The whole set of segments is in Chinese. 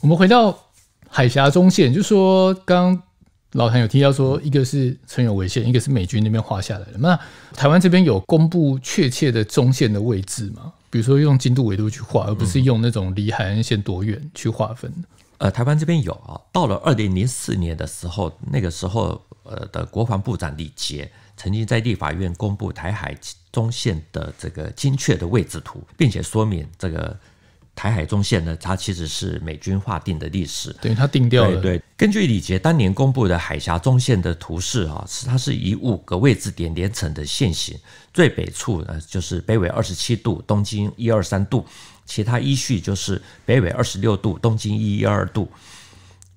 我们回到海峡中线，就说刚老谭有提到说，一个是陈友纬线，一个是美军那边划下来的。那台湾这边有公布确切的中线的位置吗？比如说用经度纬度去画，而不是用那种离海岸线多远去划分呃，台湾这边有啊。到了二零零四年的时候，那个时候呃的国防部长李杰曾经在立法院公布台海中线的这个精确的位置图，并且说明这个。台海中线呢？它其实是美军划定的历史，对它定掉了。对，根据李杰当年公布的海峡中线的图示啊，是它是以五个位置点连成的线型。最北处呢就是北纬二十七度，东经一二三度；其他依序就是北纬二十六度，东经一一二度；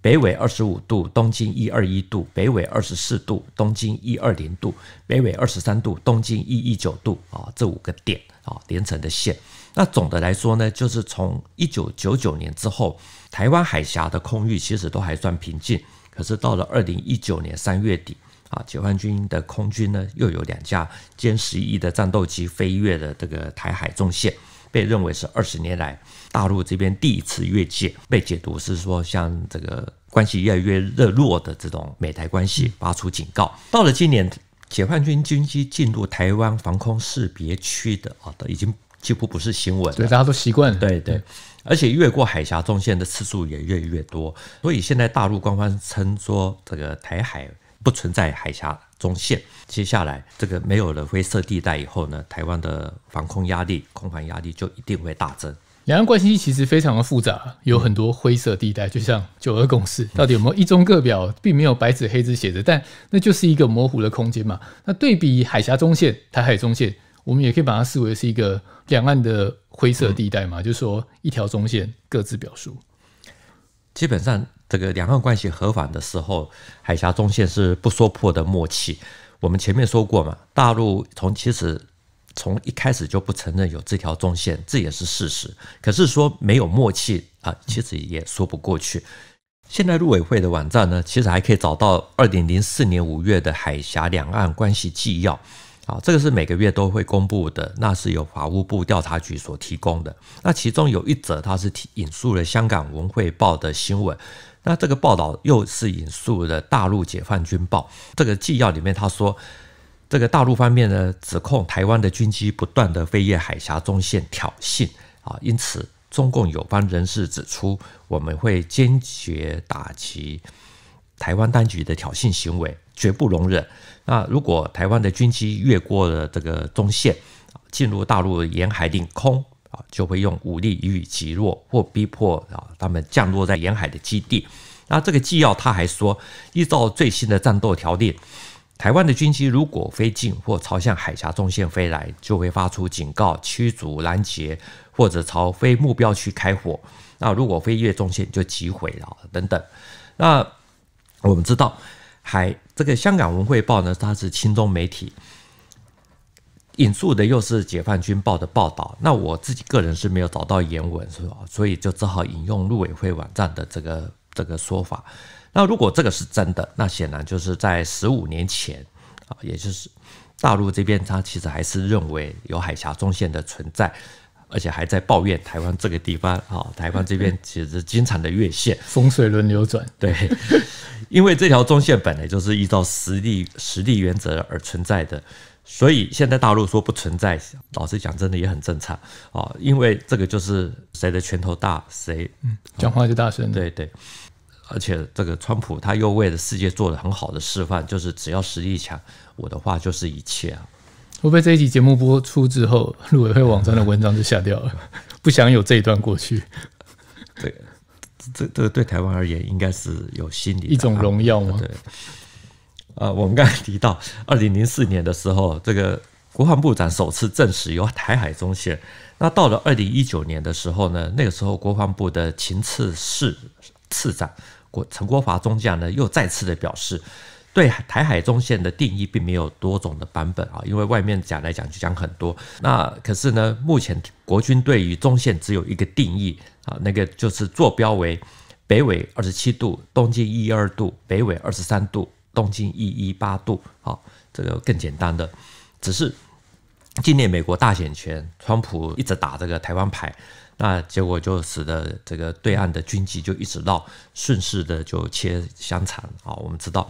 北纬二十五度，东经一二一度；北纬二十四度，东经一二零度；北纬二十三度，东经一一九度啊，这五个点啊连成的线。那总的来说呢，就是从一九九九年之后，台湾海峡的空域其实都还算平静。可是到了二零一九年三月底，啊，解放军的空军呢又有两架歼十一的战斗机飞越了这个台海中线，被认为是二十年来大陆这边第一次越界，被解读是说像这个关系越来越热络的这种美台关系发出警告。到了今年，解放军军机进入台湾防空识别区的啊，都已经。几乎不是新闻，对大家都习惯。对对，而且越过海峡中线的次数也越越多，所以现在大陆官方称说这个台海不存在海峡中线。接下来这个没有了灰色地带以后呢，台湾的防空压力、空防压力就一定会大增。两岸关系其实非常的复杂，有很多灰色地带，就像九二共识，到底有没有一中各表，并没有白纸黑字写着，但那就是一个模糊的空间嘛。那对比海峡中线、台海中线。我们也可以把它视为是一个两岸的灰色地带嘛，就是说一条中线各自表述。基本上，这个两岸关系和缓的时候，海峡中线是不说破的默契。我们前面说过嘛，大陆从其实从一开始就不承认有这条中线，这也是事实。可是说没有默契啊，其实也说不过去。现在陆委会的网站呢，其实还可以找到二零零四年五月的《海峡两岸关系纪要》。啊，这个是每个月都会公布的，那是由法务部调查局所提供的。那其中有一则，它是引述了《香港文汇报》的新闻，那这个报道又是引述了《大陆解放军报》这个纪要里面，他说，这个大陆方面呢，指控台湾的军机不断的飞越海峡中线挑衅啊，因此中共有关人士指出，我们会坚决打击台湾当局的挑衅行为。绝不容忍。那如果台湾的军机越过了这个中线，进入大陆沿海领空啊，就会用武力予以击落或逼迫啊他们降落在沿海的基地。那这个纪要他还说，依照最新的战斗条例，台湾的军机如果飞进或朝向海峡中线飞来，就会发出警告、驱逐、拦截或者朝非目标区开火。那如果飞越中线就击毁了等等。那我们知道。还这个香港文汇报呢，它是亲中媒体，引述的又是解放军报的报道。那我自己个人是没有找到原文，是吧？所以就只好引用陆委会网站的这个这个说法。那如果这个是真的，那显然就是在十五年前啊，也就是大陆这边，他其实还是认为有海峡中线的存在。而且还在抱怨台湾这个地方啊，台湾这边其实经常的越线，风水轮流转，对，因为这条中线本来就是依照实力、实力原则而存在的，所以现在大陆说不存在，老实讲，真的也很正常啊，因为这个就是谁的拳头大，谁讲话就大声，对对，而且这个川普他又为了世界做了很好的示范，就是只要实力强，我的话就是一切啊。我被这一集节目播出之后，陆委会网站的文章就下掉了，不想有这一段过去。对，这这对台湾而言，应该是有心理一种荣耀。对，啊，我们刚才提到，二零零四年的时候，这个国防部长首次证实有台海中线。那到了二零一九年的时候呢，那个时候国防部的秦次士次长国陈国华中将呢，又再次的表示。对台海中线的定义并没有多种的版本啊，因为外面讲来讲去讲很多。那可是呢，目前国军对于中线只有一个定义啊，那个就是坐标为北纬二十七度东经一二度，北纬二十三度东经一一八度。好，这个更简单的。只是今年美国大选前，川普一直打这个台湾牌，那结果就使得这个对岸的军机就一直到顺势的就切香肠啊，我们知道。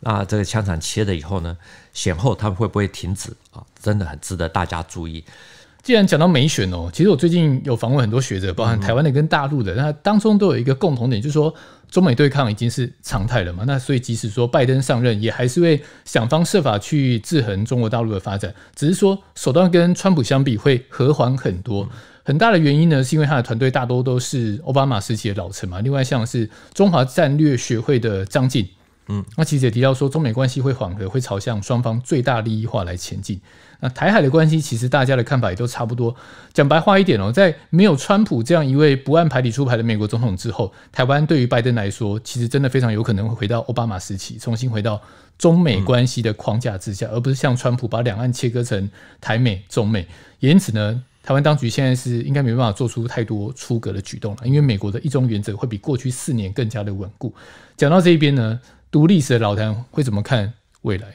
那这个枪厂切了以后呢，选后他会不会停止啊？真的很值得大家注意。既然讲到美选哦，其实我最近有访问很多学者，包含台湾的跟大陆的，那当中都有一个共同点，就是说中美对抗已经是常态了嘛。那所以即使说拜登上任，也还是会想方设法去制衡中国大陆的发展，只是说手段跟川普相比会和缓很多。很大的原因呢，是因为他的团队大多都是奥巴马时期的老臣嘛。另外像是中华战略学会的张晋。嗯，那实者提到说，中美关系会缓和，会朝向双方最大利益化来前进。那台海的关系，其实大家的看法也都差不多。讲白话一点哦，在没有川普这样一位不按牌理出牌的美国总统之后，台湾对于拜登来说，其实真的非常有可能会回到奥巴马时期，重新回到中美关系的框架之下，而不是像川普把两岸切割成台美、中美。因此呢，台湾当局现在是应该没办法做出太多出格的举动了，因为美国的一中原则会比过去四年更加的稳固。讲到这边呢。读历史的老谭会怎么看未来？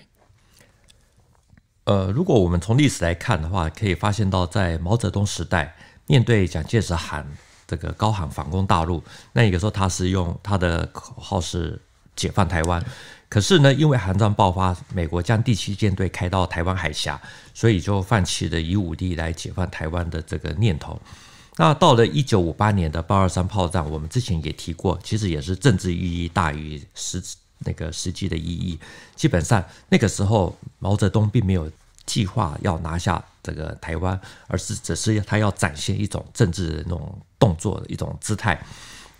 呃，如果我们从历史来看的话，可以发现到，在毛泽东时代，面对蒋介石喊这个高喊反攻大陆，那一时说他是用他的口号是解放台湾，可是呢，因为韩战爆发，美国将第七舰队开到台湾海峡，所以就放弃了以武力来解放台湾的这个念头。那到了一九五八年的八二三炮战，我们之前也提过，其实也是政治意义大于实质。那个实际的意义，基本上那个时候毛泽东并没有计划要拿下这个台湾，而是只是他要展现一种政治那种动作的一种姿态。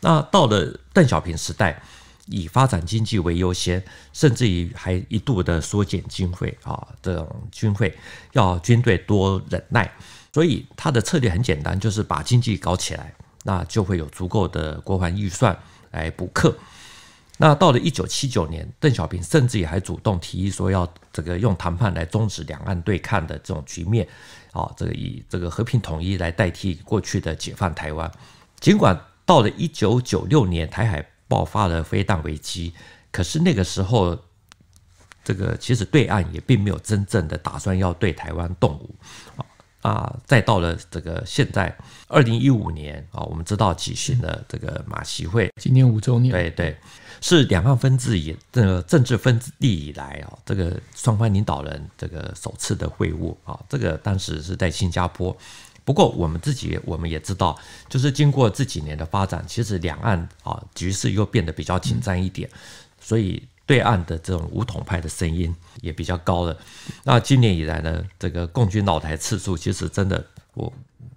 那到了邓小平时代，以发展经济为优先，甚至于还一度的缩减军费啊，这种军费要军队多忍耐。所以他的策略很简单，就是把经济搞起来，那就会有足够的国防预算来补课。那到了一九七九年，邓小平甚至也还主动提议说要这个用谈判来终止两岸对抗的这种局面，啊，这个以这个和平统一来代替过去的解放台湾。尽管到了一九九六年台海爆发了飞弹危机，可是那个时候，这个其实对岸也并没有真正的打算要对台湾动武。啊，再到了这个现在，二零一五年啊，我们知道举行了这个马席会，今年五周年，对对，是两岸分治以这个政治分治以来啊，这个双方领导人这个首次的会晤啊，这个当时是在新加坡。不过我们自己我们也知道，就是经过这几年的发展，其实两岸啊局势又变得比较紧张一点，所以。对岸的这种武统派的声音也比较高了。那今年以来呢，这个共军老台次数其实真的，我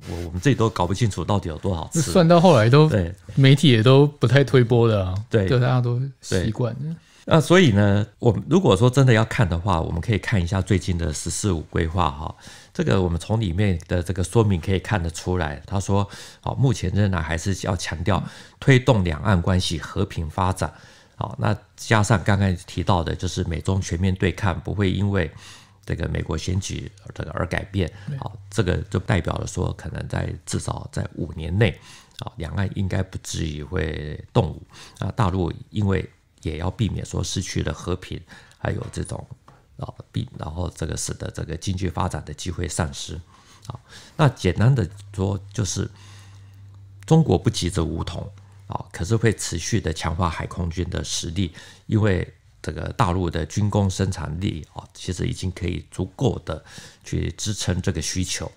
我我们自己都搞不清楚到底有多少次。算到后来都对媒体也都不太推波的啊，对大家都习惯了。那所以呢，我如果说真的要看的话，我们可以看一下最近的“十四五”规划哈。这个我们从里面的这个说明可以看得出来，他说好，目前仍然还是要强调推动两岸关系和平发展。好，那加上刚刚提到的，就是美中全面对抗不会因为这个美国选举这个而改变。好，这个就代表了说，可能在至少在五年内，啊，两岸应该不至于会动武。啊，大陆因为也要避免说失去了和平，还有这种啊，避然后这个使得这个经济发展的机会丧失。啊，那简单的说就是，中国不急着无同。啊，可是会持续的强化海空军的实力，因为这个大陆的军工生产力啊，其实已经可以足够的去支撑这个需求。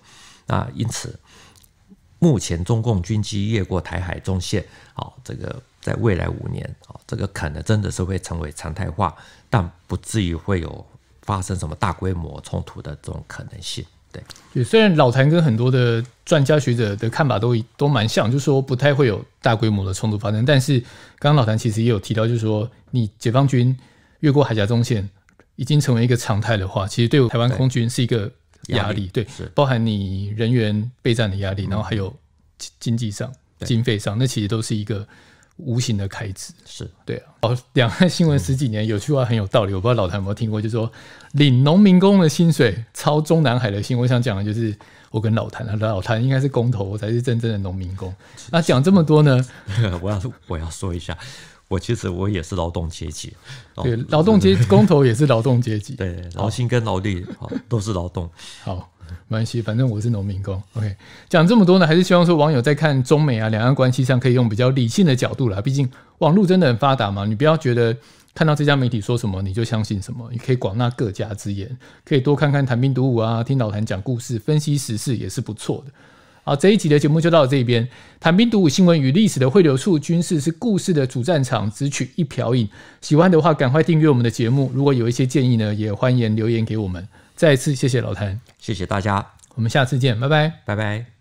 那因此，目前中共军机越过台海中线，啊，这个在未来五年，啊，这个可能真的是会成为常态化，但不至于会有发生什么大规模冲突的这种可能性。对，对，虽然老谭跟很多的专家学者的看法都都蛮像，就说不太会有大规模的冲突发生。但是，刚刚老谭其实也有提到，就是说，你解放军越过海峡中线已经成为一个常态的话，其实对台湾空军是一个压力，对，包含你人员备战的压力，然后还有经济上、经费上，那其实都是一个。无形的开支是对啊，哦，两岸新闻十几年，有句话很有道理，我不知道老谭有没有听过，就说领农民工的薪水，超中南海的薪。我想讲的就是，我跟老谭啊，老谭应该是工头才是真正的农民工。那讲这么多呢？我要我要说一下，我其实我也是劳动阶级，对，劳动阶工头 也是劳动阶级，对，劳心跟劳力都是劳动。好。没关系，反正我是农民工。OK，讲这么多呢，还是希望说网友在看中美啊两岸关系上，可以用比较理性的角度啦。毕竟网络真的很发达嘛，你不要觉得看到这家媒体说什么你就相信什么，你可以广纳各家之言，可以多看看谈兵读武啊，听老谭讲故事分析时事也是不错的。好，这一集的节目就到这边。谈兵读武，新闻与历史的汇流处，军事是故事的主战场，只取一瓢饮。喜欢的话，赶快订阅我们的节目。如果有一些建议呢，也欢迎留言给我们。再次谢谢老谭，谢谢大家，我们下次见，拜拜，拜拜。